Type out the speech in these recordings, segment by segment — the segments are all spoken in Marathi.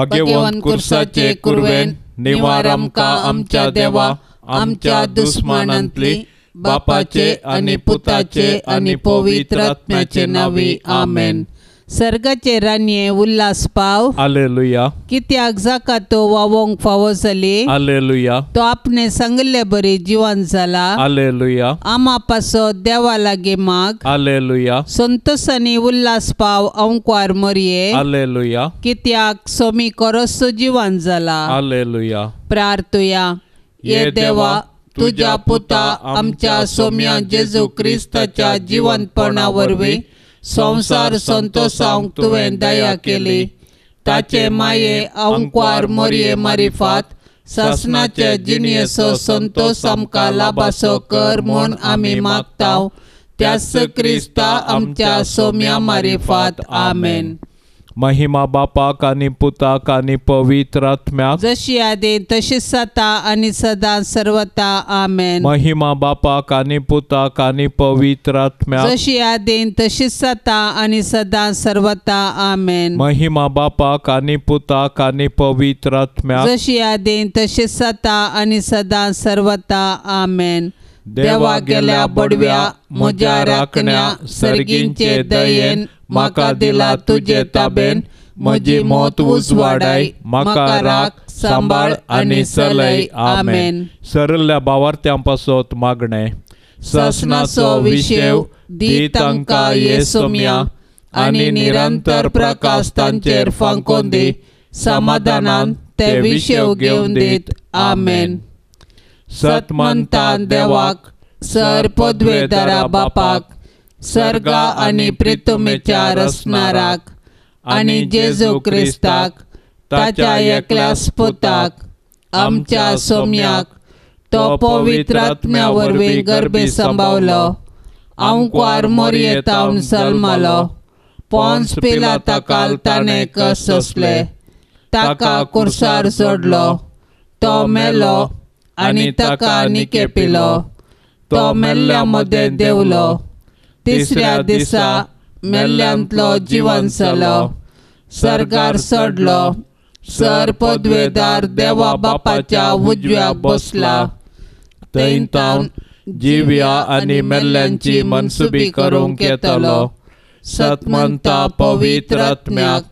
भाग्यवान कुरसाचे कुर्वेन निवारम का आमच्या देवा आमच्या दुश्मनांतली बापाचे आणि पुताचे आणि पवित्र आत्म्याचे नावी आमेन सर्गचेरांये उल्हास पाव हालेलुया कित्याक जाका तो वावोंक फावो जाली हालेलुया तो आपणे सांगिल्ले बरी जिवन जाला हालेलुया आमा पासो देवा लागी माग हालेलुया संतोषांनी उल्हास पाव अंकवार मरये हालेलुया कित्याक सोमी करसो जिवन जाला हालेलुया प्रार्थुया ये देवा तुझ्या पुता आमच्या सोम्या जेजू क्रिस्ताच्या जिवनपणावरवी संसार संतोषांक तुवें दया केली ताचे माये अंकवार मोरये मारिफात शासनाचे जिणयेचो संतोष आमकां लाभासो कर म्हण आम्ही मागताव त्यास क्रिस्ता आमच्या सोम्या मारिफात आमेन महिमा बापा कानी पुता कानी पवित्रात्म्या जशी आदे तशी सता आणि सदा सर्वता आमेन महिमा बापा कानी पुता कानी पवित्रात्म्या जशी आदे तशी सता आणि सदा सर्वता आमेन महिमा बापा कानी पुता कानी पवित्रात्म्या जशी आदे तशी सता आणि सदा सर्वता आमेन देवा गेल्या बडव्या म्हज्या राखण्या सर्गींचे दयेन माका दिला तुझे ताबेन म्हजी मोत उज वाडाय म्हाका राख सांबाळ आनी सलय आमेन सरल्या भावार्थ्यांपासोत मागणे ससनाचो विशेव दी तांकां ये सोम्या आनी निरंतर प्रकाश तांचेर फांकोन दी समाधानान ते विशेव घेवन दीत आमेन सत म्हणतात देवाक दरा बापाक सर्गा आणि प्रितमेच्या रसणाराक आणि जेजू क्रिस्ताक ताच्या एकल्या स्पुताक आमच्या सोम्याक तो पवित्रात्म्या वरवीं गर्भे सांबावलो क्वार मोरये तावन सलमलो पोन्स पिला ताका ताणें कस असले ताका कुर्सार सोडलो तो मेलो आणि ताकांनी केपिलो तो मेल्ल्या मदें देवलो तिसऱ्या दिसा मेल्ल्यांतलो जिवन सलो सरकार सडलो सर पदवेदार देवा बापाच्या उजव्या बसला थंयतावन जिव्या आनी मेल्ल्यांची मनसुबी करूंक घेतलो सतमंता पवित्र कॅथोलिक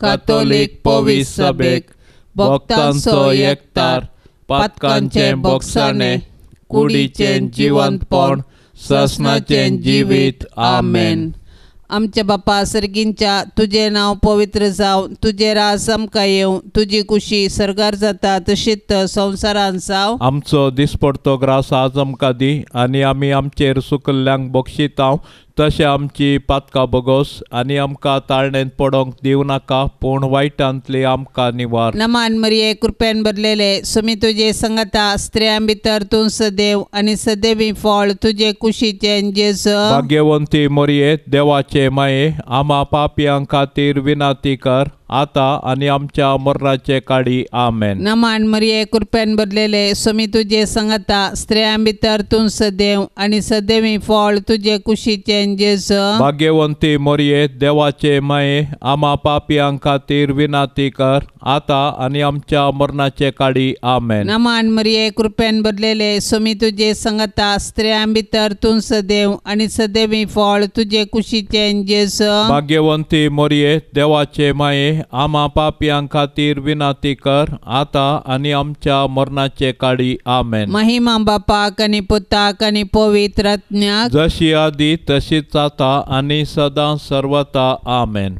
कातोलीक पवित्र सभेक भक्तांचो एकतार पातकांचे बोगसाणे कुडीचे जिवंतपण ससनाचे जिवीत आमेन आमच्या बापा सर्गींच्या तुझे नाव पवित्र जाव तुझे रासम का येवं तुजी खुशी सरगार जाता तशीत तर संवसारान साव आमचो दिसपडतो ग्रास आज आमकां दी आनी आमी आमचेर सुकल्ल्यांक बक्षिताव तशें आमची पातकां बोगोस आनी आमकां ताळणेन पडोंक नाका पूण वायटांतली आमकां निवार नमान मरिये कृपेन भरलेले सुमी तुजे संगता स्त्रियां भितर तूं सदैव आनी सदैवी फळ तुजे कुशीचे जेस भाग्यवंती मरिये देवाचे माये आमा पापयां खातीर विनाती कर आता आणि आमच्या मरणाचे काळी आमेन नमान मरिये कृपेन बदलेले स्वामी तुझे संगता स्त्रिया भितर तू सदैव आणि सदैवी फळ तुझे कुशीचे जेस भाग्यवंती मोरये देवाचे माये आमा पापियां खातीर विनाती कर आता आणि आमच्या मरणाचे काळी आमेन नमान मरिये कृपेन बदलेले स्वामी तुझे संगता स्त्रिया भितर तू सदैव आणि सदैवी फळ तुझे कुशीचे जेस भाग्यवंती मोरये देवाचे माये आमा पापयां खातीर विनाती कर आता आणि आमच्या मरणाचे काळी आमेन महिमा बापाक आणि पुताक आणि पवित्रज्ञा जशी आदी तशीच आता आणि सदा सर्वता आमेन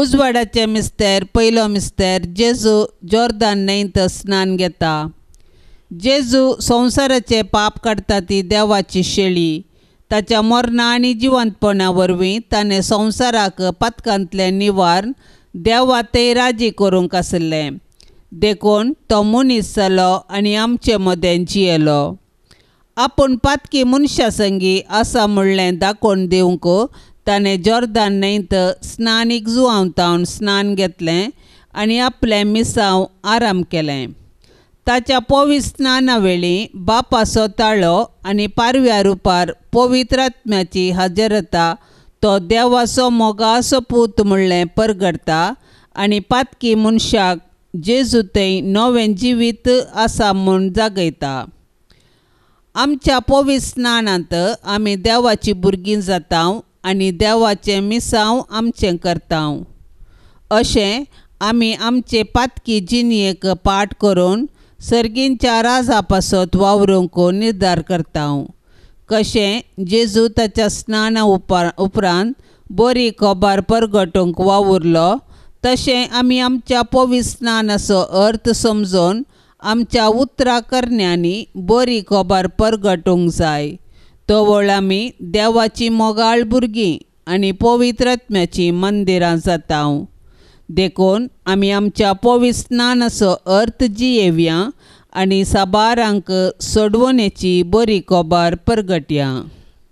उजवाडाचे मिस्तेर पयलो मिस्तेर जेजू जोर्दान नैत स्नान घेता जेजू संवसाराचे पाप काडटा ती देवाची शेळी ताच्या मरणा आनी जिवंतपणा वरवीं ताणें संवसाराक पातकांतलें निवारण देवा ते राजी करूंक आसलें देखून तो मनीस जालो आनी आमचे मद्यांची येलो आपूण पातकी मनशा संगी आसा म्हणलें दाखोवन दिवंक ताणें जोर्दान एक स्नानीक तावून स्नान घेतलें आनी आपलें मिसांव आराम केलें ताच्या पोवी स्नाना वेळी बापाचो ताळो आनी पारव्या रुपार पवित्रात्म्याची हजरता तो देवाचो मोगाचो पूत म्हणलें परगडता आनी पातकी मनशाक जे थंय नवें जिवीत आसा म्हूण जागयता आमच्या पोवी स्नानांत आमी देवाची भुरगीं जाता आनी देवाचें मिसांव आमचें करतांव अशें आमी आमचे पातकी जिनयेक पाठ करून सर्गींच्या राजा पासत वावरूंक निर्धार करतांव कशें जेजू ताच्या स्नाना उपा उपरांत बरी कोबार परगटूंक वावुरलो उरलो तशें आमी आमच्या पवी स्नानाचो अर्थ समजून आमच्या उतरां करण्यांनी बरी कोबार परगटूंक जाय वळ आमी देवाची मोगाळ भुरगीं आनी पवित्रत्म्याची मंदिरां जाता देखून आमी आमच्या पवी स्नानाचो अर्थ जियेव्या आनी साबारांक सडवणेची बरी कोबार परगटया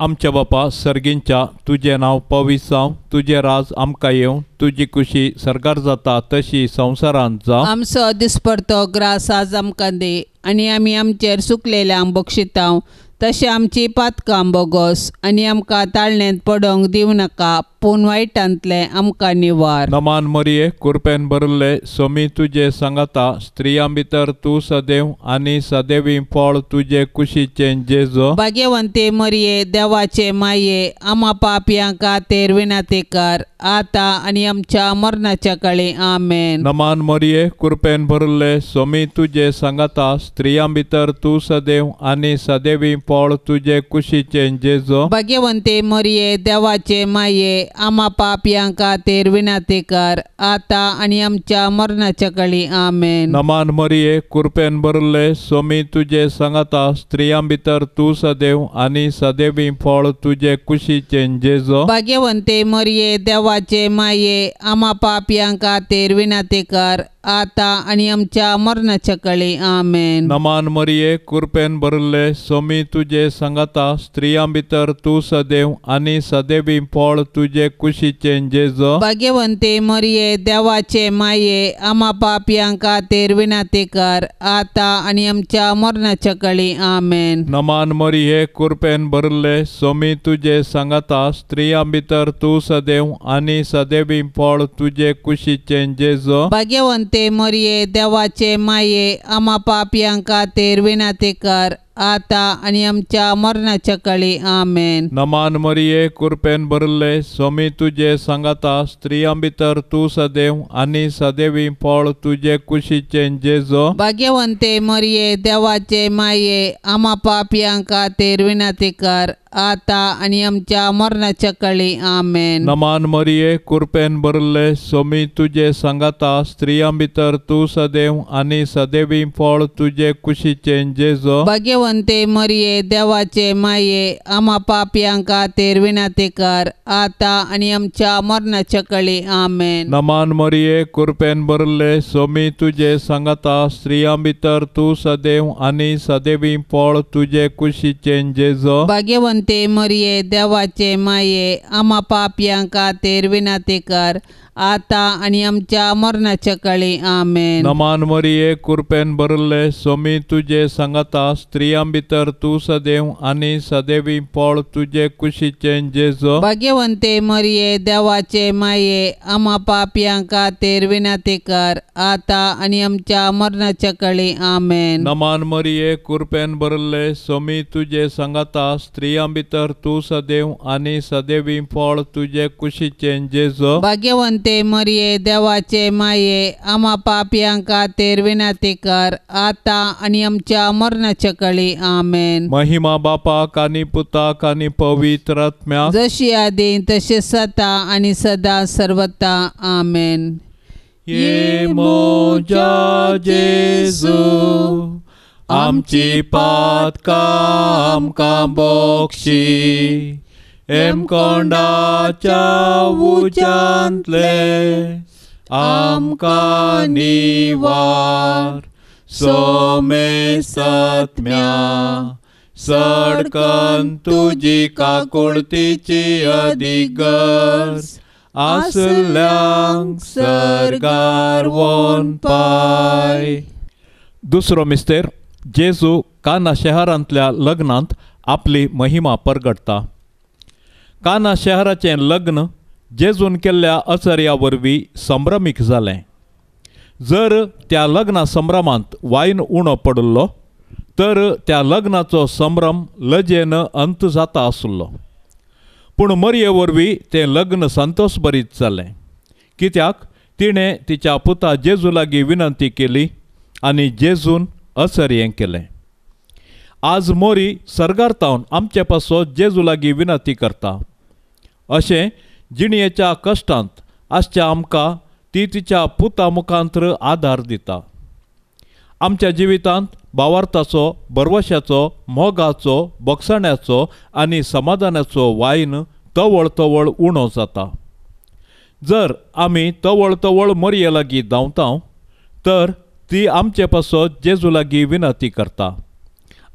आमच्या बापा सर्गींच्या तुझे नाव पवीस जावं तुझे राज आमकां येवं तुझी खुशी सरकार जाता तशी संवसारांत जावं आमचो दिसपरतो ग्रास आज आमकां दे आणि आमी आमचेर सुकलेल्यांक बक्षितांव तशें आमची पातकां बोगोस आनी आमकां ताळणेंत पडोंक दिवं नाका पूण वायटांतले आमकां निवार नमान मरये कुरपेन भरले सोमी तुजे सांगता स्त्रियां भितर तूं सदैव आनी सदैवी फळ तुजे कुशीचे जेजो भाग्यवंते मरये देवाचे माये आमा का खातीर विनातेकार आतां आनी आमच्या मरणाच्या काळी आमेन नमान मरये कुरपेन भरले सोमी तुजे सांगता स्त्रियां भितर तूं सदैव आनी सदैवी पाळ तुझे कुशीचे जेजो भाग्यवंते मरिये देवाचे माये आमा पापियांका यांका तेर विनाते आता आणि आमच्या मरणाच्या कळी आमे नमान मरिये कृपेन भरले स्वामी तुझे सांगता स्त्रियां भितर तू सदैव आणि सदैवी फळ तुझे कुशीचे जेजो भाग्यवंते मरिये देवाचे माये आमा पापियांका यांका तेर विनाते कर आता आणि आमच्या मरणाच्या कळी आमेन नमान मरिये कृपेन भरले स्वामी तुझे संगता स्त्रियां भितर तू सदैव आणि सदैवी फळ तुझे कुशीचे जेज भाग्यवंते मरिये देवाचे माये आमा पापियांका यांका तेरविना कर आता आणि आमच्या मरणाच्या कळी आमेन नमान मरिये कुरपेन भरले सोमी तुझे संगता स्त्रियां भितर तू सदैव आणि सदैवी फळ तुझे कुशीचे जेज भाग्यवंते मरिये देवाचे माये आमा पापियांका यांका तेरविना आता आणि आमच्या मरणाच्या काळी आमेन नमान मरिये कृपेन भरले स्वामी तुझे सांगता स्त्री भितर तू सदैव आणि सदैवी फळ तुझे कुशीचे जेजो भाग्यवंते मरिये देवाचे माये आमा पापियांका तेरविना विनाती आता आणि आमच्या मरणाच्या कळी आमेन नमान मरिये कुर्पेन बरले सोमी तुझे सांगता स्त्रिया भितर तू सदैव आणि सदैवी फळ तुझे कुशीचे जेजो भाग्यवंते मरिये देवाचे माये आमा पापयांका तेरविना ते कर आता आणि आमच्या मरणाच्या कळी आमेन नमान मरिये कुर्पेन बरले सोमी तुझे सांगता स्त्रिया भितर तू सदैव आणि सदैवी फळ तुझे कुशीचे जेजो भाग्यवंत ते मरिये देवाचे माये आमा पाप्यांका तेरविना विना ते कर आता आणि आमच्या मरणाच्या काळी आमेन नमान मरिये कृपेन भरले सोमी तुझे सांगता स्त्रियां भितर तू सदैव आणि सदैवी फळ तुझे कुशीचे जेजो भाग्यवंते मरिये देवाचे माये आमा पापियांका तेर विनाते कर आता आणि आमच्या मरणाच्या काळी आमेन नमान मरिये कृपेन भरले सोमी तुझे सांगता स्त्रियां भितर तू सदैव आणि सदैवी फळ तुझे कुशीचे जेजो भाग्यवंत ते मरिये देवाचे माये आमा पापियांका तेर विनाती कर आता आणि आमच्या मरणाच्या कळी आमेन महिमा बापा कानी पुता कानी पवित्र आत्म्या जशी आधी तसे सता आणि सदा सर्वता आमेन ये मोजा जेजू आमची पात काम का बोक्षी Em con đã cha vũ chan le Am ca ni So me पाय दुसरो मिस्टेर जेजू काना शहरांतल्या लग्नांत आपली महिमा परगडता काना शहराचे लग्न जेजून केल्ल्या अचर्या वरवीं संभ्रमीक जालें जर त्या लग्ना संभ्रमांत वाईन उणो पडलो तर त्या लग्नाचो संभ्रम लजेन अंत जाता आसलो पूण मरये वरवीं तें लग्न संतोष बरीत जालें कित्याक तिणें तिच्या पुता जेजू लागीं विनंती केली आनी जेजून असर्यें केलें आज मोरी सरगारतावन आमचे पासो जेजू लागीं विनंती करता असे जिणयेच्या कश्टांत आसच्या आमकां ती तिच्या पुता मुखांत्र आदार दिता आमच्या जिवितांत भावार्थाचो बरवशाचो मोगाचो बक्षण्याचो आनी समाधानाचो वायन तवळ तवळ उणो जाता जर आमी तवळ तवळ मरये लागीं धांवता तर ती आमचे पासो जेजू लागीं विनंती करता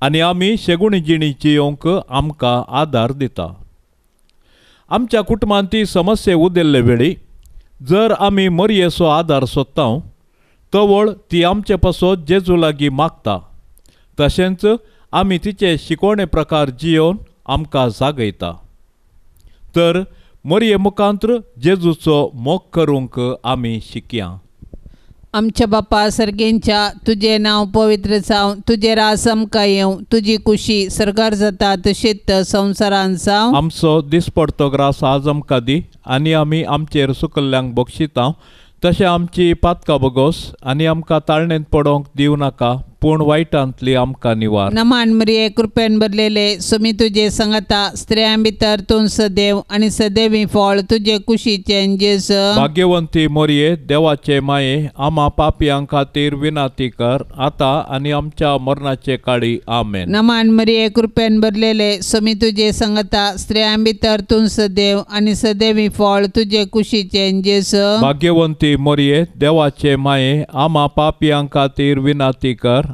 आनी आमी शेगुणी जिणी जियोंक आमकां आदार दिता आमच्या कुटुंबात ती समस्या उदेल्ले वेळी जर आम्ही मर्येचो आधार सोदतांव तवळ ती आमचे पसो जेजू लागी मागता तशेंच आम्ही तिचे शिकोणे प्रकार जियोवन आमकां जागयता तर मर्ये मुखांत्र जेजूचो मोग करूंक आमी शिकया आमच्या बापा सर्गेंच्या तुझे नाव पवित्र साव तुझे रासम कायव तुझी खुशी सरकार जाता तशेत संवसारांसाव आमचो दिसपडतो ग्रास आज दी आनी आमी आमचेर सुकल्यांक बक्षिता तशें आमची पातका बगोस आनी आमकां ताळणेंत पडोवंक दिवं नाका वाईट वायटांतली आमका निवार नमान मरी कृपेन भरलेले सुमी तुझे संगता स्त्रिया भितर तूं सदैव आणि सदैवी फळ तुझे कुशीचे चेंजेस भाग्यवंती मोरये देवाचे माये आमा पापियां खातीर विनाती कर आता आणि आमच्या मरणाचे काळी आमे नमान मरी कृपेन भरलेले सुमी तुझे संगता स्त्रिया भितर तूं सदैव आणि सदैवी फळ तुझे कुशीचे जेस भाग्यवंती मोरये देवाचे माये आमा पापियां खातीर विनाती कर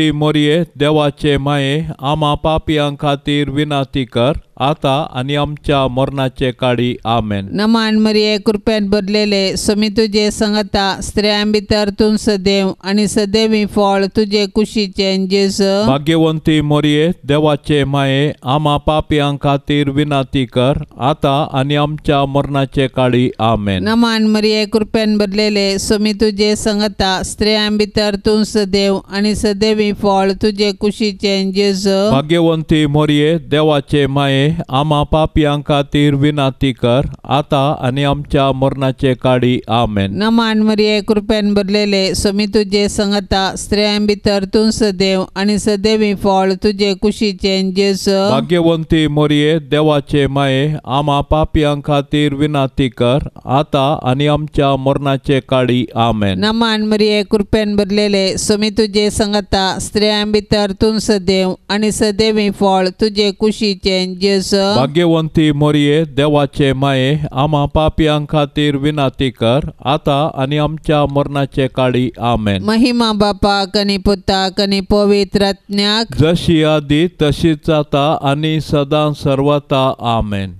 ती मोरये देवाचे माये आमा पापियां खातीर विनाती कर आता आणि आमच्या मरणाचे काळी आमेन नमान मरिये कृपेन बदलेले समी तुझे संगता स्त्रियां भितर तू सदैव आणि सदैवी फळ तुझे कुशी जेस भाग्यवंती मोरये देवाचे माये आमा पापियां खातीर विनाती कर आता आणि आमच्या मरणाचे काळी आमेन नमान मरिये कृपेन बदलेले समी तुझे संगता स्त्रियां भितर तू सदैव आणि सदैवी फळ तुझे कुशी जेस भाग्यवंती मोरये देवाचे माये आमा पापियांका तीर विनाती कर आता आणि आमच्या मरणाचे काडी आमेन नमान मरिये कृपेन भरलेले समी तुझे संगता स्त्रियां भितर तू सदैव आणि सदैवी फळ तुझे कुशीचे जेस भाग्यवंती मोरये देवाचे माये आमा पापियां खातीर विनाती कर आता आणि आमच्या मरणाचे काळी आमेन नमान मरिये कृपेन भरलेले समी तुझे संगता स्त्रियां भितर तू सदैव आणि सदैवी फळ तुझे कुशीचे जेस भाग्यवंती मोरये देवाचे माये आम्हा पापियां खातीर विनाती कर आता आणि आमच्या मरणाचे काळी आमेन महिमा बापा कनी पुता कनी पवित्रज्ञाक जशी आदी तशीच आता आणि सदा सर्वता आमेन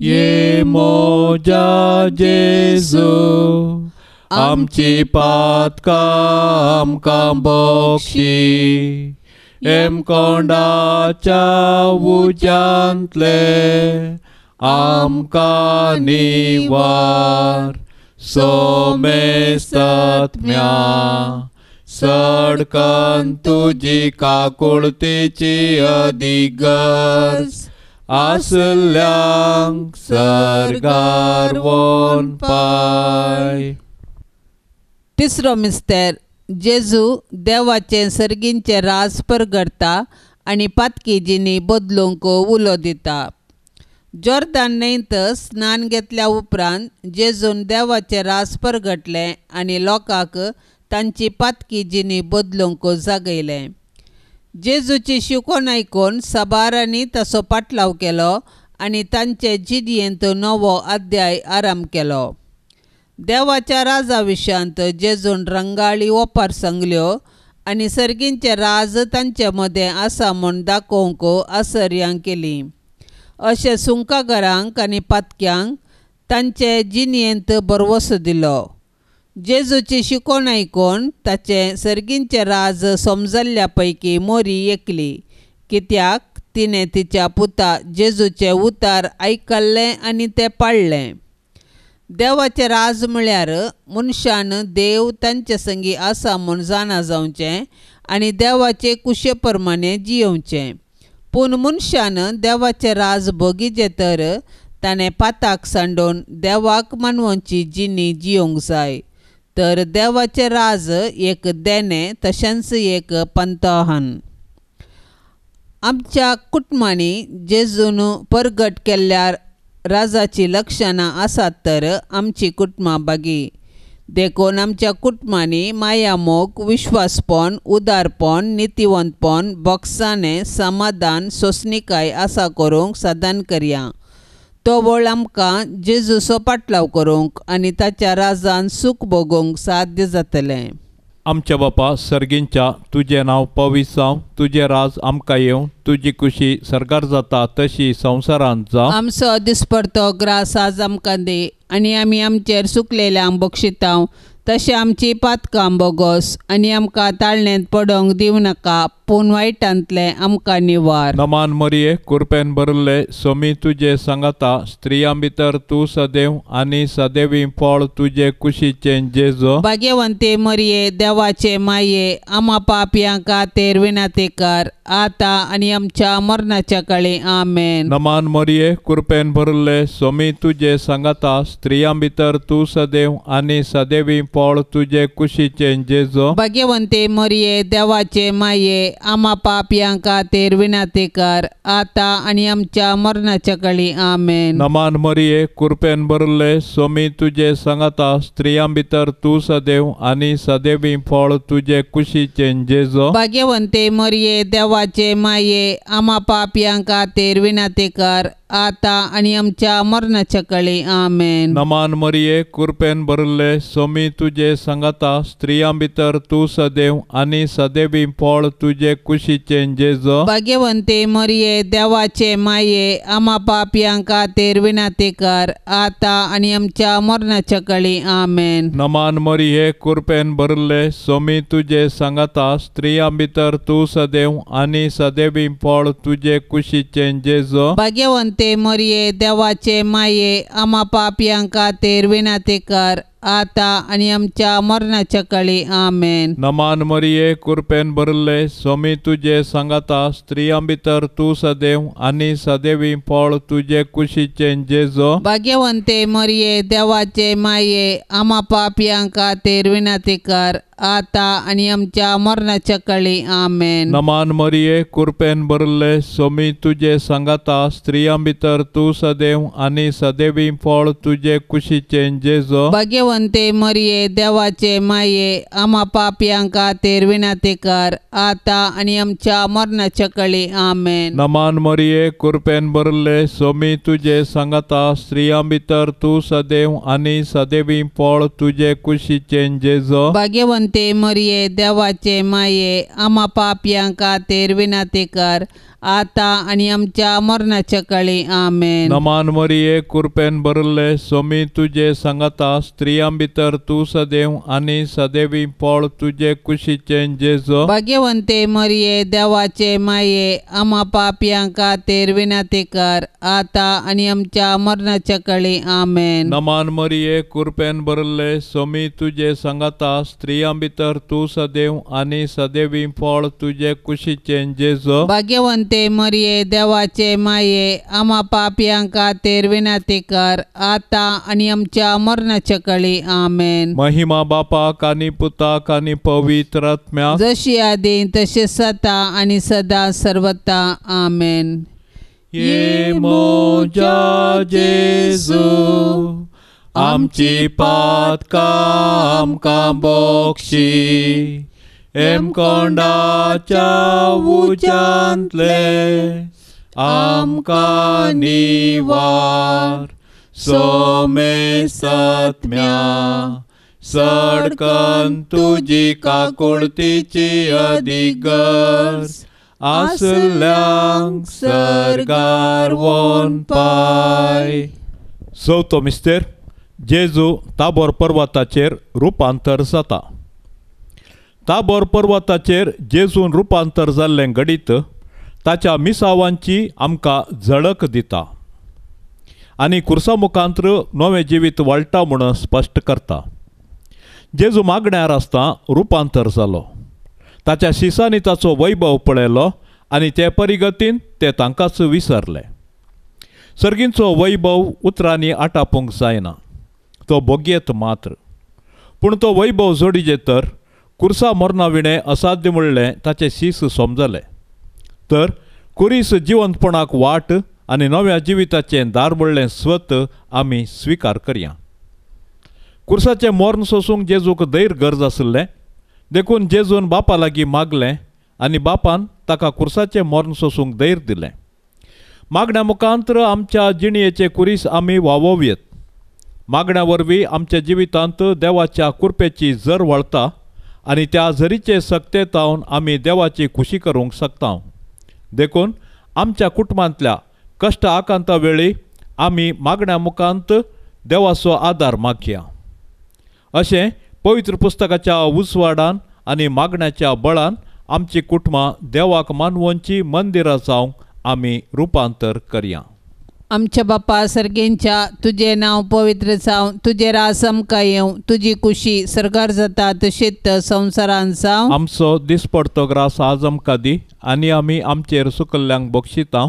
ये मोजा जेजू आमची काम आमकां बोक्षी em con đa cha vu chan tle am ca ni war so me sat mya सडकन तुजी काकुळतेची अधिगस आसल्यांक सरगार वोन पाय तिसरो मिस्तेर जेजू देवाचे सर्गींचे राज परगडता आनी जिनी बदलूंक उलो दिता जॉर्दान न्हयत स्नान घेतल्या उपरांत जेजून देवाचे रास परगटले आणि लोकांक तांची पातकी जिनी बदलूंक जागयलें जेजूची शिकोन आयकून साबारांनी तसो पाटलाव केलो आणि तांचे जिदयेंत नवो अध्याय आराम केलो देवाच्या राजा विशांत जेजून रंगाळी ओपार सांगल्यो आणि सर्गींचे राज तांचे मदें आसा म्हूण दाखोवंक आसर्यां केली अशें सुंकागरांक आनी पातक्यांक तांचे जिनयेंत भरवसो दिलो जेजूची शिकोवण आयकून ताचे सर्गींचे राज समजल्ल्या पैकी मोरी एकली कित्याक तिणें तिच्या पुता जेजूचे उतार आयकल्लें आनी तें पाळलें देवाचे राज म्हळ्यार मनशान देव तांचे संगी आसा म्हूण जाणा जावचें आनी देवाचे कुशे प्रमाणे जियेवचें पूण मनशान देवाचे राज भोगीचें तर ताणें पाताक सांडोवन देवाक मानवांची जिणी जियोवंक जाय तर देवाचे राज एक देणें तशेंच एक पंतहन आमच्या कुटुंबांनी जेजून परगट केल्ल्यार राजाची लक्षणां आसात तर आमची कुटुंबा बागी देखून आमच्या कुटुंबांनी मायामोग विश्वासपण उदारपण नितिवंतपण बक्साने, समाधान सोसनिकाय असा करूंक सदन करया तो वळ आमकां जेजूचो पाटलाव करूंक आनी ताच्या राजान सुख भोगूंक साध्य जातलें आमच्या बापा सर्गींच्या तुझे नाव पविसांव तुझे राज आमकां येवं तुजी कुशी सरकार जाता तशी संवसारांत जा आमचो दिसपरतो ग्रास आज आमकां दे आनी आमी आमचेर सुकलेल्यांक बक्षितांव तशें आमची पातकां बोगोस आनी आमकां ताळणेंत पडोंक दिवं नाका आपूण वायटांतले आमकां निवार नमान मरिये कुरपेन भरले सोमी तुजे सांगता स्त्रियां भितर तूं सदैव आनी सदैवी फळ तुजे कुशीचे जेजो भाग्यवंते मरिये देवाचे माये आमा पापयां खातीर विनाते कर आता आणि आमच्या मरणाच्या कळे आमेन नमान मरिये कुरपेन भरले सोमी तुजे सांगता स्त्रियां भितर तूं सदैव आनी सदैवी फळ तुजे कुशीचे जेजो भाग्यवंते मरिये देवाचे माये आमा पापियांका तेरविना कर आता आणि आमच्या मरणाच्या कळी आमेन नमान मरिये कृपेन भरले स्वामी तुझे सांगता स्त्रियां भितर तू सदैव आणि सदैवी फळ तुझे कुशीचे जेजो भाग्यवंते मरिये देवाचे माये आमा पापियांका तेरविना कर आता आणि आमच्या मरणाच्या कळे आमेन नमान मरिये कृपेन भरले सोमी तुझे सांगता स्त्रियां भितर तू सदैव आणि सदैवी फळ तुझे कुशीचे जेज भाग्यवंते मरिये देवाचे माये आमा पापियांका तेरविना ते कर आता आणि आमच्या मरणाच्या कळे आमेन नमान मरिये कृपेन भरले सोमी तुझे सांगता स्त्रियां भितर तू सदैव आणि सदैवी फळ तुझे कुशीचे जेज भाग्यवंते ते मरिये देवाचे माये आमापा पापियांका तेर विनातेकार आता आणि आमच्या मरणाच्या कळी आमेन नमान मरिये कुरपेन भरले स्वामी तुझे सांगता स्त्री भितर तू सदैव आणि सदैवी फळ तुझे कुशीचे जेजो भाग्यवंते मरिये देवाचे माये आमा पापियांका तेर विनातेकार आता आणि आमच्या मरणाच्या काळी आमेन नमान मरिये कुर्पेन बरले सोमी तुझे सांगाता स्त्रिया भितर तू सदैव आणि सदैवी फळ तुझे कुशीचे जेजो भाग्यवंते मरिये देवाचे माये आमा पाप्यांका तेरविना कर आता आणि आमच्या मरणाच्या काळी आमेन नमान मरिये कुर्पेन बरले सोमी तुझे सांगाता स्त्रिया भितर तू सदैव आणि सदैवी फळ तुझे कुशीचे जेजो भाग्यवंत ते मरिये देवाचे माये आमा पाप तेरविना कर आता आणि आमच्या मरणाच्या काळी आमेन नमान मरिये कुरपेन भरले सोमी तुझे सांगता स्त्रियां भितर तू सदैव आणि सदैवी पळ तुझे कुशीचे जेजो भाग्यवंते मरिये देवाचे माये आमा पापयांका तेर विनाते कर आता आणि आमच्या मरणाच्या काळी आमेन नमान मरिये कुरपेन भरले सोमी तुझे सांगता स्त्रियां भितर तू सदैव आणि सदैवी फळ तुझे कुशीचे जेजो भाग्यवंत ते मरिये देवाचे माये आमा पापयांका तेरविना ते कर आता आणि आमच्या मरणाच्या कळी आमेन महिमा बापा कानी पुता कानी पवित्र आत्म्या जशी आधी तसे सता आणि सदा सर्वता आमेन ये मोजा जेजू आमची पात का बोक्षी Em con đã cha vu chan tle am तुजी so me satmya सडकन तुजी काकुळतीची आसल्यांक सरगार वन पाय चवथो मिस्तेर जेजू ताबोर पर्वताचेर रुपांतर जाता ताबोर पर्वताचेर जेजून रुपांतर जाल्लें गडीत ताच्या मिसावांची आमकां झळक दिता आनी कुर्सा मुखांत्र नवें जिवीत वाळटा म्हूण स्पश्ट करता जेजू मागण्यार आसता रुपांतर जालो ताच्या शिसांनी ताचो वैभव पळयलो आनी ते परिगतीन ते तांकांच विसरले सर्गींचो वैभव उतरांनी आटापूंक जायना तो बोगयेत मात्र पूण तो वैभव जोडिजे तर कुर्सा मरनाविणें असाध्य म्हणलें ताचें शीस समजले तर कुरीस जिवंतपणाक वाट आनी नव्या जिविताचें दार म्हणलें स्वत आमी स्विकार करया कुर्साचें मोर्न सोसूंक जेजूक दैर गरज आसलें देखून जेजून बापा लागीं मागलें आनी बापान ताका कुर्साचें मोर्न सोसूंक दैर दिलें मागण्या मुखांतर आमच्या जिणयेचे कुरीस आमी वावोवयेत मागण्या वरवीं आमच्या जिवितांत देवाच्या कुरपेची जर वळता आणि त्या झरीचे तावून आम्ही देवाची खुशी करूंक शकता देखून आमच्या कुटुंबांतल्या कष्ट आकांता वेळी आम्ही मागण्या मुखांत देवाचो आदार मागया अशें पवित्र पुस्तकाच्या उसवाडान आणि मागण्याच्या बळान आमची कुटुंबां देवाक मानवंची मंदिरां जावंक आम्ही रुपांतर करया आमच्या बापा सर्गेंच्या तुझे नाव पवित्र जाऊन तुझे रासम काय येऊ तुझी खुशी सरकार जातात शेत संवसारान साव आमचो दिसपडतो ग्रास आज कधी दी आम्ही आमचे आमचेर सुकल्ल्यांक बक्षिता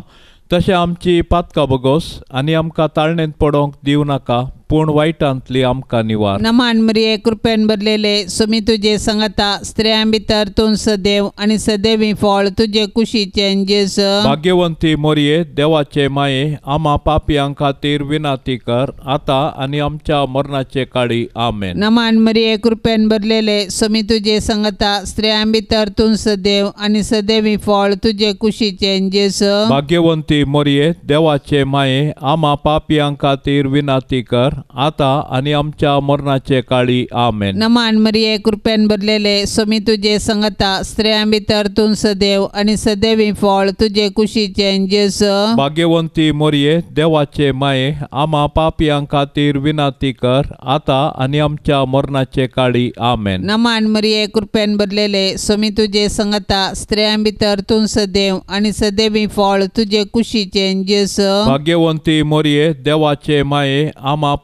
तशें आमची पातका बगोस आणि आमकां ताळणेंत पडोवंक दिवं नाका पूण वायटांतली आमका निवार नमान मरिये कृपेन भरलेले सुमी तुझे संगता स्त्रियां भितर तूं सदैव आनी सदैवी फळ तुझे कुशीचे जेस भाग्यवंती मोरये देवाचे माये आमा पापयां खातीर विनाती कर आता आणि आमच्या मरणाचे काळी आमे नमान मरिये कृपेन भरलेले सुमी तुझे संगता स्त्रिया भितर तूं सदैव आणि सदैवी फळ तुझे कुशीचे जेस भाग्यवंती मोरये देवाचे माये आमा पापयां खातीर विनाती कर आता आणि आमच्या मरणाचे काळी आमेन नमान मरिये कृपेन भरलेले स्वामी तुझे संगता स्त्रिया भितर तुम सदैव आणि सदैवी फळ तुझे कुशीचे जेस भाग्यवंती मोरये देवाचे माये आमा पापियां खातीर विनाती कर आता आणि आमच्या मरणाचे काळी आमेन नमान मरिये कृपेन भरलेले स्वामी तुझे संगता स्त्रिया भीतर तू सदैव आणि सदैवी फळ तुझे कुशीचे जेस भाग्यवंती मोरये देवाचे माये आमा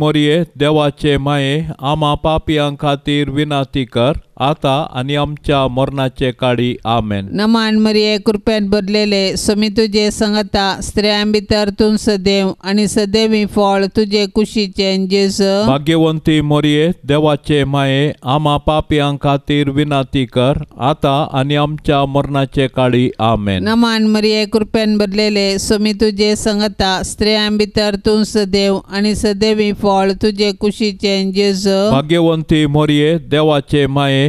मोरये देवाचे माये आमा पापियां खातीर विनाती कर आता आणि आमच्या मरणाचे काळी आमेन नमान मरिये कृपेन भरलेले समी तुझे संगता स्त्रिया भितर तू सदैव आणि सदैवी फळ तुझे कुशीचे जेस भाग्यवंती मोरये देवाचे माये आमा पापियां खातीर विनाती कर आता आणि आमच्या मरणाचे काळी आमेन नमान मरिये कृपेन बदलेले समी तुझे संगता स्त्रिया भितर तू सदैव आणि सदैवी फळ तुझे कुशीचे जेस भाग्यवंती मोरये देवाचे माये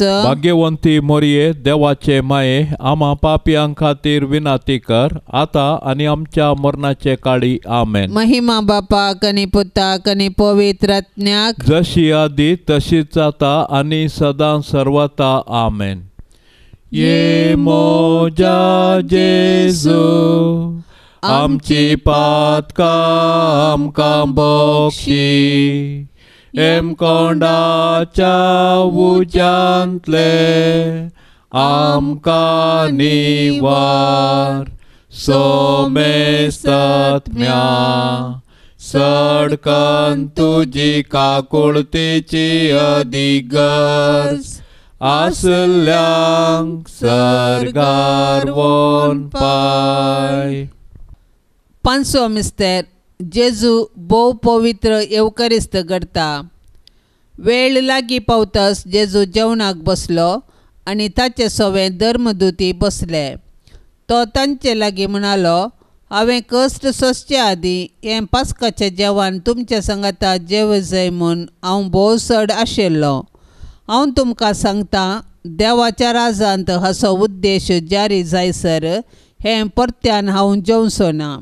भाग्यवंती मोरये देवाचे माये आम्हा पापियां खातीर विनाती कर आता आणि आमच्या मरणाचे काळी आमेन महिमा बापा कनी पुता कनी पवित्र जशी आदी तशीच आता आणि सदा सर्वता आमेन ये मोजा जेजू आमची पात काम आमकां बोक्षी एमकोडाच्या उज्यांत आमका नी वार सोमे सातम्या सडकान तुझी काकुळतेची अधिगस पाय सरकार मिस्ते जेजू भोव पवित्र येवकरिस्त घडता वेळ लागीं पावतास जेजू जेवणाक बसलो आनी ताचे सोवें धर्मदुती बसले तो तांचे लागीं म्हणालो हांवें कश्ट सोसचे आदीं हें पासकाचें जेवण तुमच्या संगाता जेव जाय म्हूण हांव भोव चड आशिल्लो हांव तुमकां सांगता देवाच्या राजांत हसो उद्देश जारी जायसर हें परत्यान हांव जेवचो ना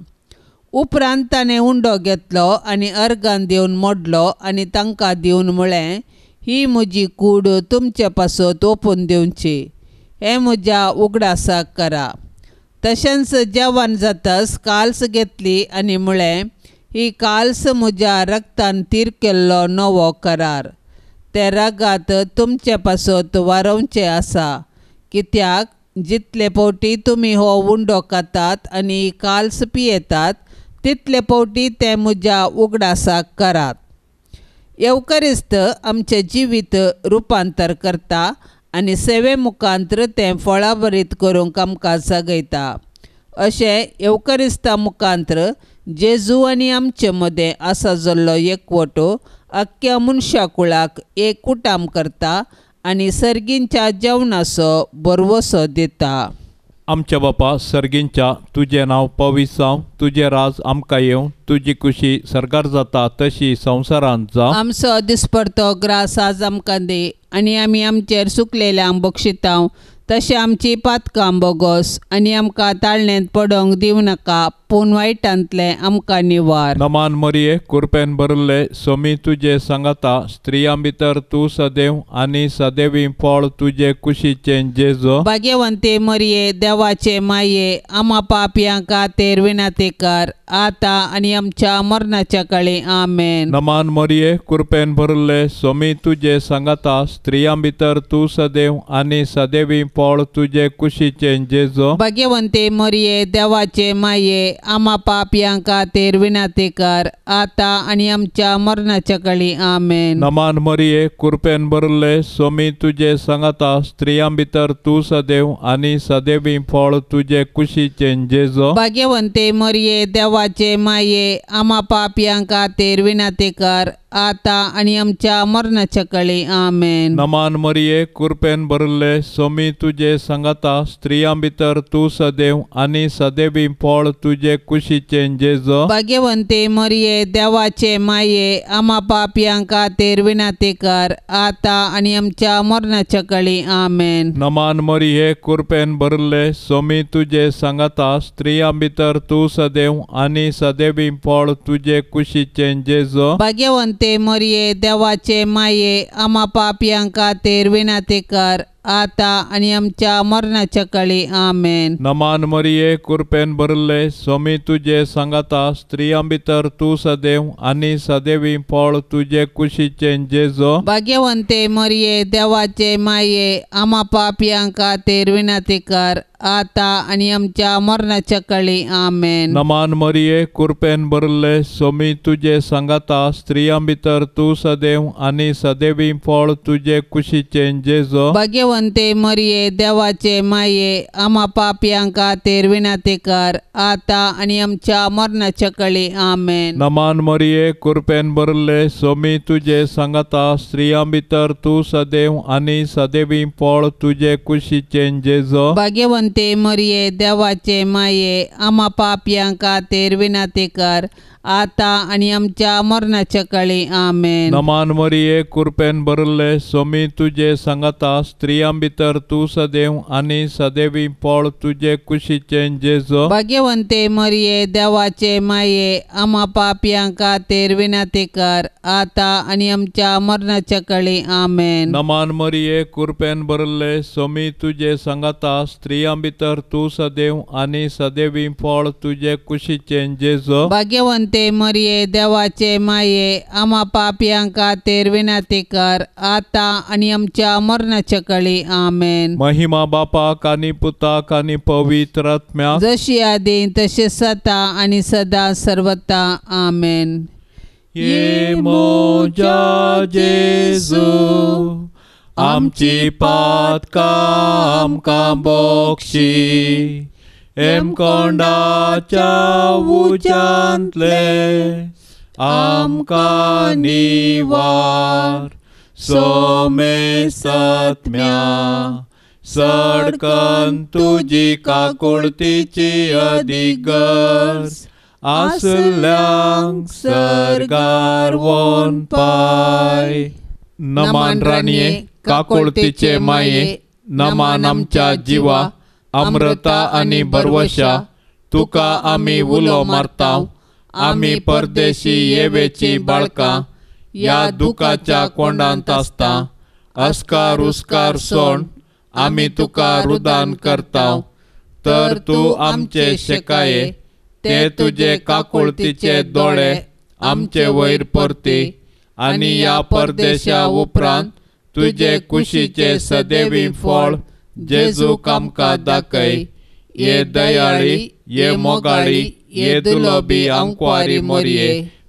उपरांत ताणें उंडो घेतलो आनी अर्गान दिवन मोडलो आनी तांकां दिवन म्हळें ही म्हजी कूड तुमचे पासत ओपून दिवची हे म्हज्या उगडासाक करा तशेंच जेवण जातस काल्स घेतली आनी म्हळें ही काल्स म्हज्या रक्तान तीर केल्लो नवो करार ते रगात तुमचे पासत वारोवचें आसा कित्याक जितले फावटी तुमी हो उंडो खातात आनी काल्स पियेतात तितले पोटी ते म्हज्या उगडासा करात येवकरिस्त आमचे जिवीत रुपांतर करता आणि सेवे मुखांतर तें फळां बरीत करूंक आमकां जगयता अशें येवकरिस्ता मुखांतर जेजू आनी आमचे मदें आसा जल्लो एकवटो अख्ख्या मनशा कुळाक कुटाम करता आनी सर्गींच्या जेवणाचो भरवसो दिता आमच्या बापा सर्गींच्या तुझे नाव जावं तुझे राज आमकां येवं तुजी कुशी सरकार जाता तशी संवसारांत जावं आमचो दिसपरतो ग्रास आज आमकां दे आनी आमी आमचेर सुकलेल्यांक बक्षितांव तशें आमची पातकां बोगोस आनी आमकां ताळण्यांत पडोंक दिवं नाका पूण वायटांतले आमकां निवार नमान मरिये कुरपेन भरले सोमी तुजे सांगता स्त्रियां भितर तूं सदैव आनी सदैवी फळ तुजे कुशीचे जेजो भाग्यवंते मरिये देवाचे माये आमा पापयां कातेर विनातेकार आतां आनी आमच्या मरणाच्या काळी आमेन नमान मरिये कुरपेन भरले सोमी तुजे सांगता स्त्रियां भितर तूं सदैव आनी सदैवी फळ तुझे कुशीचे जेजो भगवंते मरिये देवाचे माये आमा पाप यांका तेर विनाते कर आता आणि आमच्या मरणाच्या कळी आमे नमान मरिये कृपेन भरले सोमी तुझे सांगता स्त्रियां भितर तू सदैव आणि सदैवी फळ तुझे कुशीचे जेजो भाग्यवंते मरिये देवाचे माये आमा पापियांका यांका तेर विनाते कर आता आणि आमच्या मरणाच्या कळी आमेन नमान मरिये कृपेन भरले सोमी तुझे संगता स्त्रियां भितर तू सदैव आणि सदैवी फळ तुझे कुशीचे जेज भाग्यवंते मरिये देवाचे माये आमा पापियांका तेरविना ते कर आता आणि आमच्या मरणाच्या कळी आमेन नमान मरिये कुरपेन भरले सोमी तुझे सांगता स्त्रियां भितर तू सदैव आणि सदैवी फळ तुझे कुशीचे जेज भाग्यवंते मरिये देवाचे माये आमा पापियांका तेरविना ते कर आता आणि आमच्या मरणाच्या काळी आमेन नमान मरिये कृपेन भरले स्वामी तुझे सांगता स्त्रिया भितर तू सदैव आणि सदैवी फळ तुझे कुशीचे जेजो भाग्यवंते मरिये देवाचे माये आमा पापियां ते विनाती कर आता आणि आमच्या मरणाच्या काळी आमेन नमान मरिये कुर्पेन बरले सोमी तुझे सांगाता स्त्रिया भितर तू सदैव आणि सदैवी फळ तुझे कुशीचे जेजो भाग्यवंते मरिये देवाचे माये आमा पाप्यांका तेरविना कर आता आणि आमच्या मरणाच्या काळी आमेन नमान मरिये कुर्पेन बरले सोमी तुझे सांगाता स्त्रिया भितर तू सदैव आणि सदैवी फळ तुझे कुशीचे जेजो भाग्यवंत ते मरिये देवाचे माये आमा पाप्यांका तेरविना कर आता आणि आमच्या मरणाच्या काळी आमेन नमान मरिये कुरपेन भरले सोमी तुझे सांगता स्त्रियां भितर तू सदैव आणि सदैवी पळ तुझे कुशीचे जेजो भाग्यवंते मरिये देवाचे माये आमा पापयांका तेर विनाते कर आता आणि आमच्या मरणाच्या काळी आमेन नमान मरिये कुरपेन भरले सोमी तुझे सांगता स्त्रियां भितर तू सदैव आणि सदैवी पळ तुझे कुशीचे जेजो भाग्यवंत ते मरिये देवाचे माये आमा पाप्यांका तेरविना ते कर आता आणि आमच्या मरणाच्या कळी आमेन महिमा बापा कानी पुता कानी पवित्र आत्म्या जशी आधी तसे सता आणि सदा सर्वता आमेन ये मोजा जेजू आमची पात का बोक्षी Em con đã cha vu chan tle am kanivar so me satmya सडकन तुजी काकुळतीची अधिगस आसल्यांक सरगार वोन पाय नमान राणये काकुळतीचे माये नमान आमच्या जिवा अमृता आणि बर्वशा तुका आम्ही उलो मारता आम्ही परदेशी येवेची बाळका या दुकाच्या कोंडांत असता अस्कार उस्कार सोण आम्ही तुका रुदान करताव तर तू आमचे शेकाये ते तुझे काकुळतीचे दोळे आमचे वैर परती आणि या परदेशा उपरांत तुझे कुशीचे सदैवी फळ जेजू कामकादाकै ये दयाळी ये मोगाळी ये दुलोबी अंकवारी मोरिये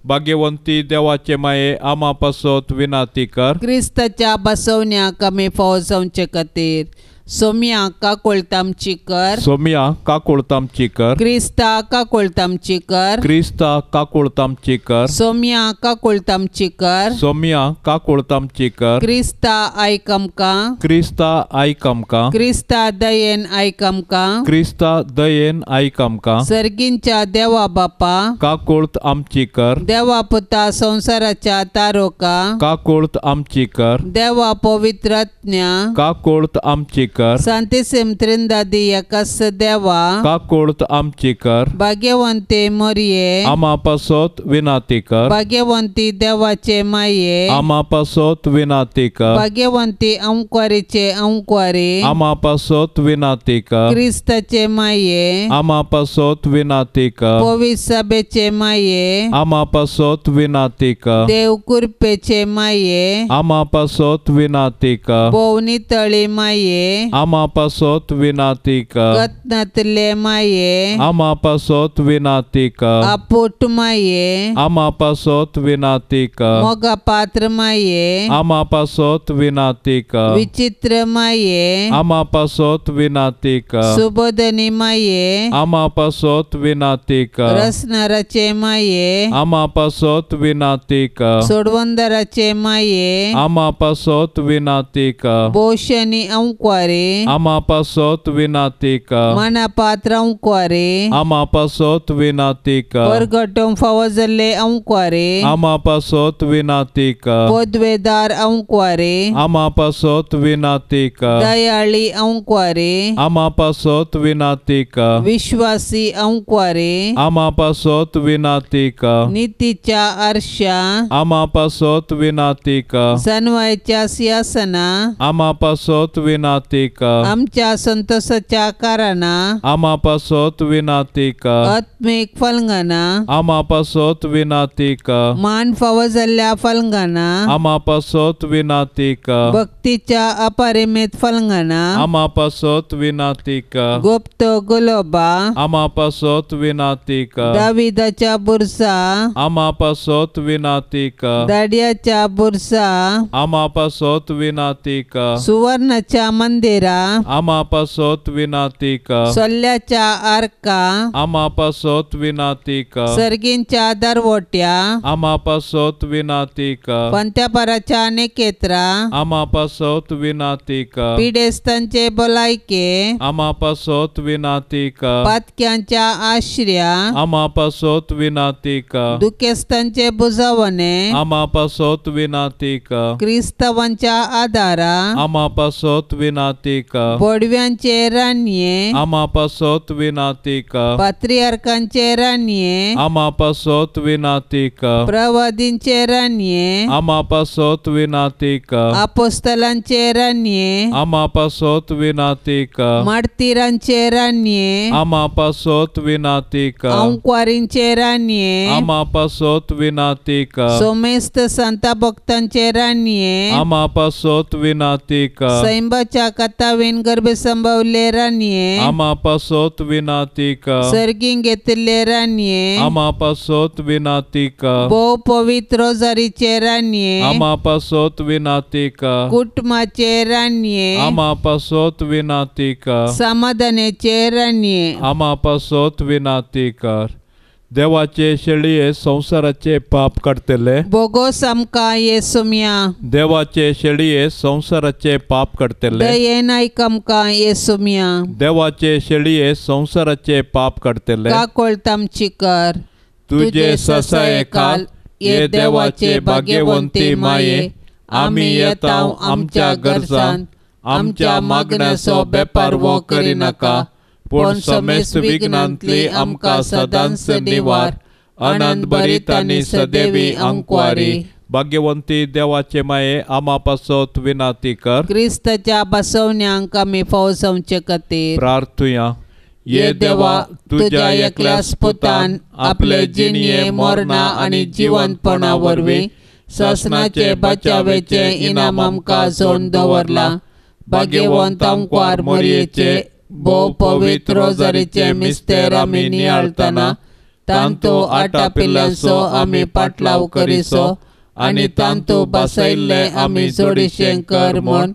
भाग्यवंती देवाचे माये आमा पसोत विनाती कर क्रिस्ताच्या बसवण्या कमी फौजवचे कतेर, सोमिया का चिकर सोमिया का चिकर क्रिस्ता का चिकर क्रिस्ता का चिकर सोमिया का चिकर सोमिया का चिकर क्रिस्ता आयकम का क्रिस्ता आयकम का क्रिस्ता दयेन आयकम का क्रिस्ता दयेन आयकम का सर्गींच्या देवा बापा का कोळत कर देवा पुता संसाराच्या तारो का कोळत कर देवा पवित्रज्ञा का कोळत आमचीकर कर सांते सेमत्रेन दादी देवा काकोळत आमची कर भाग्यवंते मरिये आमापासोत विनाती कर भाग्यवंती देवाचे माये आमापासोत विनाती कर भाग्यवंती अंकवारीचे अंकवारी आमापासोत विनाती कर क्रिस्ताचे माये आमापासोत विनाती कर पोवीस सभेचे माये आमापासोत विनाती कर देव कुरपेचे माये आमापासोत विनाती कर भोवनी तळी माये अमाप सोत् विनातीकान माये अमापोत् विनातिका अपोट माये अमाप सोत् विनाती पात्र माये पाये अमापोत् विनातिका विचित्र माये अमापोत् विनाती सुबोधनी माये अमाप सोत रसनरचे माये अमापोत् विनातीका सुडवंदरचे माये अमाप सोत् विनाती का अमापास विनातिका मनापात्र औक्वारे अमापोत विनातिका वर्घटो फवजले औंकारे अमापास विनातिका गोद्धेदार औंकारे अमापासोत विनातिका दयाळी औक्वारे अमापास विनातिका विश्वासी अंकवारे अमापास विनातिका नितीच्या आर्षा अम्मापास विनातिका सन्वयाच्या शियासना अमापास विनातिका का आमच्या संतोषाच्या कारणा आमापासोत आत्मिक आत्मेक फलंगना विनाती का मान फव जाल्ल्या फलंगना विनाती का भक्तीच्या अपरिमित फलंगना विनाती का गुप्त गुलोबा विनाती विनातिक दाविदाच्या बुरसा आमापासोत विनातिक दाडियाच्या बुरसा विनाती का सुवर्णाच्या मंदिर तेरा आमापासोत विनातिक सोल्याच्या आर्का विनाती का सर्गींच्या दरवोट्या आमापासोत विनातिक पंत्यापराच्या नेकेत्रा आमापासोत विनातिक पिडेस्तांचे बोलायके विनाती विनातिक पातक्यांच्या आश्र्या आमापासोत विनातिक दुकेस्तांचे बुजवणे विनाती का क्रिस्तवांच्या आधारा आमापासोत विना तिका पोडव्यांचे रान्ये अम्पात विनाती का पात्री अर्कांचे राणी अमापात विनाती का प्रवादीचे रान्ये अम्पा विनाती का पोस्तलांचे रान्ये अम्मापात विनाती का माडतीरा विना तीका अम्मापात विनाती काचे रामापात विना तीका सोमेस्त संता भक्तांचे राणी विना तीका का ಕತ್ತವಿನ್ ಗರ್ಭ ಸಂಭವಲೇರನ್ಯೆ ಅಮಾಪಸೋತ್ ವಿನಾತಿಕ ಸರ್ಗಿಂಗೆತಿಲೇರನ್ಯೆ ಅಮಾಪಸೋತ್ ವಿನಾತಿಕ ಬಹು ಪವಿತ್ರ ಜರಿಚೇರನ್ಯೆ ಅಮಾಪಸೋತ್ ವಿನಾತಿಕ ಕುಟುಂಬ ಚೇರನ್ಯೆ ಅಮಾಪಸೋತ್ ವಿನಾತಿಕ ಸಮದನೆ ಚೇರನ್ಯೆ ಅಮಾಪಸೋತ್ ವಿನಾತಿಕರ್ देवाचे शेळये संसाराचे पाप करतेले बोगो समका येसुम्या देवाचे शेळये संसाराचे पाप ये दयेनाय कमका येसुम्या देवाचे शेळये संसाराचे पाप करतेले काकोळ चिकर कर तुझे ससाय काल ये देवाचे भाग्यवंती माये आम्ही येताव आमच्या गरजा आमच्या सो बेपार वो करीनाका पूर्ण समेस विघ्नांतली आमका सदांच निवार आनंद बरीत आणि सदैवी अंकवारी भाग्यवंती देवाचे माये आमा पासोत विनाती कर क्रिस्तच्या बसवण्यांका मी फौसवचे खातीर प्रार्थुया ये देवा तुझ्या एकल्या स्पुतान आपले जिणये मोरणा आणि जिवंतपणा वरवीं ससनाचे बचावेचे इनाम आमकां सोडून दवरला भाग्यवंत अंकवार मोरयेचे bo Povit Rozarice mistera mini आटा tanto आमी ami करीसो आणि तांतू बसैले आम्ही जोडीशें कर म्हण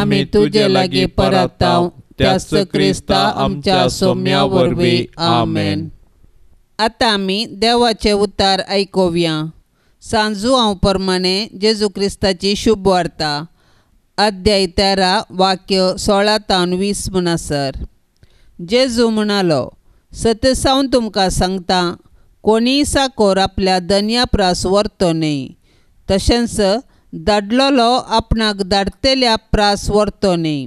आम्ही तुझे लागी परताव त्याच क्रिस्ता आमच्या सोम्या वरवीं आमेन आतां आमी देवाचे उतार आयकुया सांजू हांव परमणे जेजू क्रिस्ताची शुभ वार्ता अध्याय तेरा वाक्य सोळा तावन वीस म्हणसर जेजू म्हणालो सत्य तुमकां सांगता कोणीय साकोर आपल्या दनया प्रास व्हरतो न्ही तशेंच दाडलोलो आपणाक दाडतेल्या प्रास व्हरतो न्ही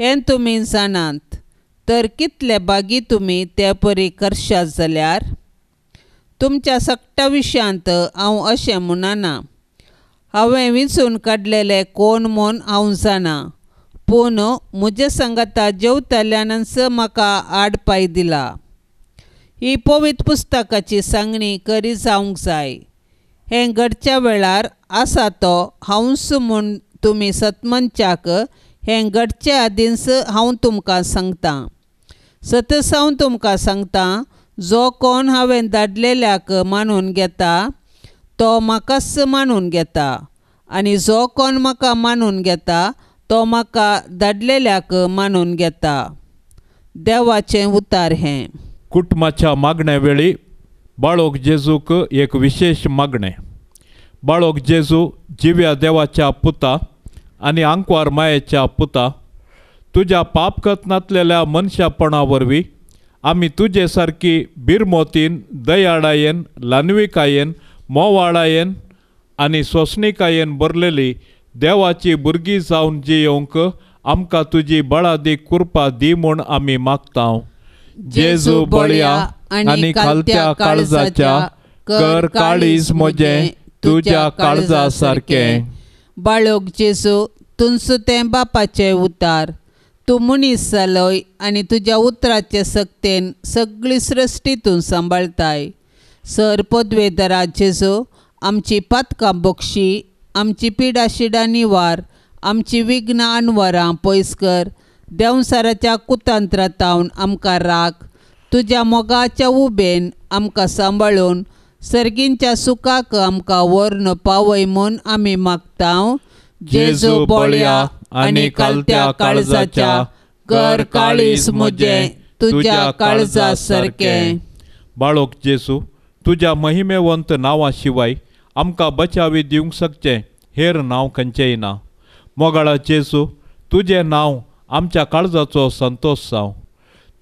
हें तुमी जाणात तर कितले बागी तुमी ते परी करशात जाल्यार तुमच्या सकट्या विशयांत हांव अशें म्हणना ಅವೆ कोण कोण हांव ಮೋನ್ पूण पूण ಮುಜೆ ಸಂಗತ स म्हाका आडपाय दिला ही पवित पुस्तकाची सांगणी करी जावंक जाय हें घडच्या वेळार आसा तो हांवस म्हूण तुमी सतमनच्याक हें घडचे आदींच हांव तुमकां सांगतां सतसावन तुमकां सांगतां जो कोण हांवें दाडलेल्याक मानून घेता तो म्हाकाच मानून घेता आनी जो कोण म्हाका मानून घेता तो म्हाका दडलेल्याक मानून घेता देवाचें उतार हें कुटुंबाच्या मागण्या वेळी बाळोक जेजूक एक विशेष मागणें बाळोक जेजू जिव्या देवाच्या पुता आनी आंकवार मायेच्या पुता तुज्या पापकत नातलेल्या मनशापणा वरवीं आमी तुजे सारकी बिरमोतीन दयाळायेन लानविकायेन मोवाळायेन आणि स्वस्निकायेन बरलेली देवाची भुरगीं जावन जियोवंक आमकां तुजी बळादी कुर्पा दी म्हूण आमी मागता जेजू बळया आनी खालत्या काळजाच्या कर काळीज म्हजें तुज्या काळजा सारकें बाळोग जेजू तुमचो तें बापाचे उतार तूं मनीस जालोय आनी तुज्या उतराचे सक्तेन सगळी सृश्टी तूं सांबाळताय जो आमची पथकां बक्षी आमची पिडा शिडा निवार आमची विघ्न वरां पयस कर देंवसाराच्या कुतंत्र तावन आमकां राख तुज्या मोगाच्या उबेन आमकां सांबाळून सर्गींच्या सुखाक आमकां वर्ण पावय म्हूण आमी मागतांव जेजो पळया आनी कालत्या काळजाच्या कर काळीस म्हजें तुज्या काळजा सारकें बाळोक जेसू तुझ्या महिमेवंत नावाशिवाय आमकां बचावी दिवंक शकचें हेर नांव खंयचेय ना मोगाळा चेसू तुजें नांव आमच्या काळजाचो संतोश जावं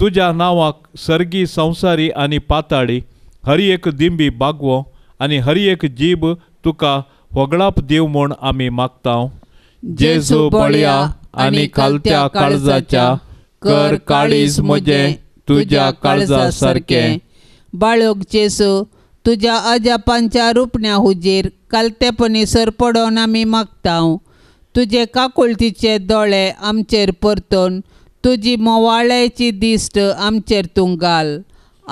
तुज्या नांवाक सर्गी संसारी आनी पाताळी हर एक दिंबी बागवो आनी हर एक जीब तुका वगळाप दिव म्हूण आमी मागता जेजू बळया आनी कालत्या काळजाच्या कर काळीस म्हजें तुज्या काळजा सारकें बाळोग चेसू तुझ्या अजापांच्या रुपण्या हुजेर कालतेपणी सरपडोन आम्ही मागताव तुजे काकुळतीचे दोळे आमचेर परतून तुजी मोवाळ्याची दिश्ट आमचेर तूं घाल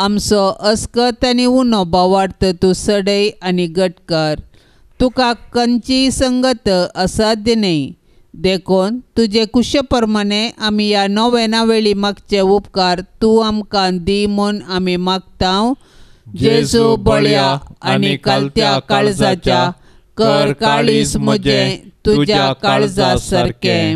आमचो अस्कत आनी उनो बोवार्थ तूं सडय आनी गटकर तुका कंची संगत असाध्य न्ही देखून तुजे प्रमाणे आमी ह्या नोवेना वेळी मागचे उपकार तूं आमकां दी म्हूण आमी मागतांव जेसू बळ्या आणि कालत्या काळजाच्या कर काळीस म्हजे तुझ्या काळजा सारखे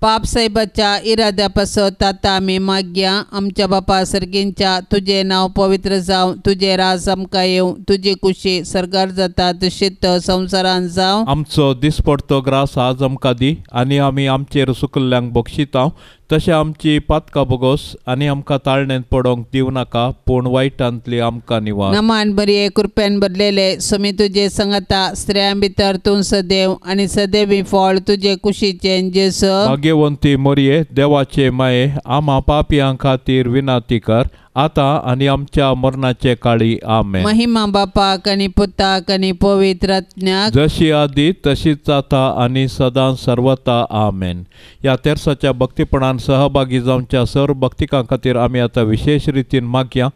पाप साहेबाच्या इराद्यापासून ताता आम्ही मागया आमच्या बापा सर्गींच्या तुझे नाव पवित्र जाव तुझे राज आमकां येऊ तुझी खुशी सरगार जाता दुशित संवसारान जाव आमचो दिसपडतो ग्रास आज आमकां दी आनी आमी आमचेर सुकल्ल्यांक बक्षिता तशें आमची पातकां बोगोस आनी आमकां ताळणेंत पडोंक नाका पूण वायटांतली आमकां निवाड नमान बरी कृपेन भरलेले समी तुजे संगता स्त्रियां भितर तूं सदैव आनी सदैव फळ तुजे कुशीचे जेस भाग्यवंती मोरये देवाचे माये आमा पापियां खातीर विनाती कर आता आणि आमच्या मरणाचे काळी आमे महिमा बापा कनी पुता कनी पवित्र जशी आधी तशीच आता आणि सदान सर्वता आमेन या तेरसाच्या भक्तीपणान सहभागी जावंच्या सर्व भक्तिकां खातीर आमी आतां विशेष रितीन मागया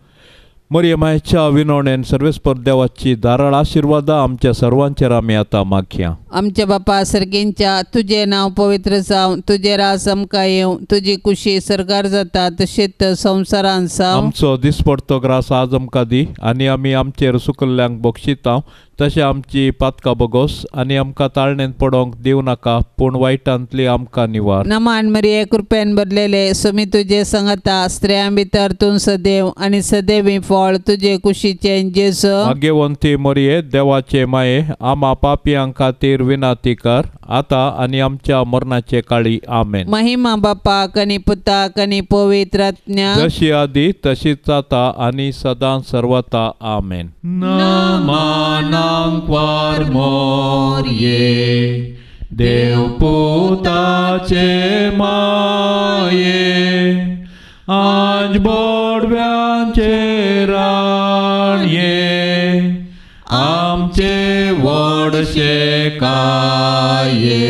मरियमायच्या विनवणेन सर्वे देवाची धाराळ आशिर्वादा आमच्या सर्वांचेर आमी आता माख्या आमच्या बापा सर्गेंच्या तुझे नाव पवित्र जावं तुझे रास आमकां येवं तुजी खुशी सरकार जाता तशेंच संवसारान साव आमचो दिसपडतो ग्रास आज आमकां दी आनी आमी आमचेर सुकल्ल्यांक बक्षितांव तशें आमची पातका बगोस आनी आमकां ताळणेन पडोंक दिवं नाका पूण वायटांतली आमकां निवार नमान एक रुपयान भरलेले सुमी तुजे संगता स्त्रियां भितर तूं सदैव आनी सदैव फळ तुजे कुशीचे जेसो भाग्यवंती मरिये देवाचे माये आमा पापियां खातीर विनाती कर आता आनी आमच्या मरणाचे काळी आमेन महिमा बापा कनी पुता कनी पवित्र जशी आदी तशीच जाता आनी सदां सर्वता आमेन नमाना ancor morie, Deu puta ce maie, Angi vorbea ceranie, Am ce vor se caie,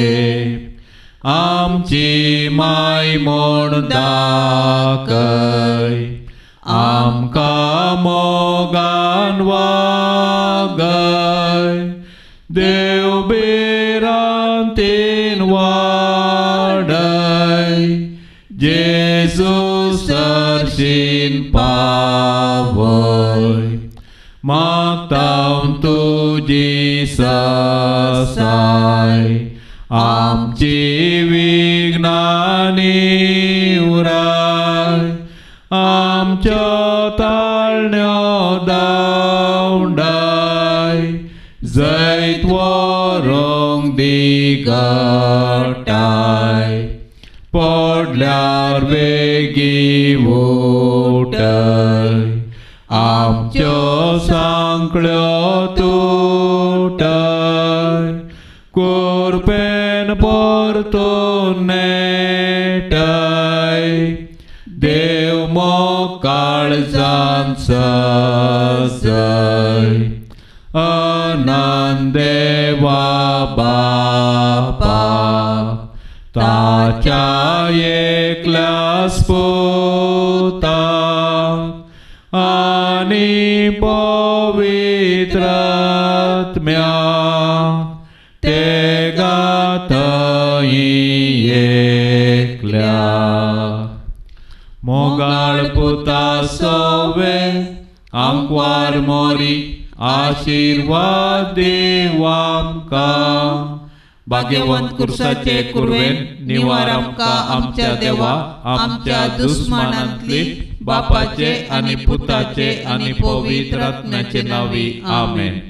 Am ci mai da dacă am ca xin pa vời mắc tao tu di sa sai am chi vi na ni rai am cho ta nyo đau đai dây thua rong đi cả tai Podlar vegi vô तुटय आमच्यो सांकळ्यो तुटय कोरपेन तो नेटय देव मो काळजान देवा अनंदेवा बापा ताच्या एकला स्पोता anipovitratmya te gataye klya mogal putasove amkwar mori ashirvad devam kam भाग्यवंत कुरसाचे कुर्वेन निवारम का आमच्या देवा आमच्या दुश्मनांतली बापाचे आणि पुताचे आणि पवित्रात्म्याचे नावी आमेन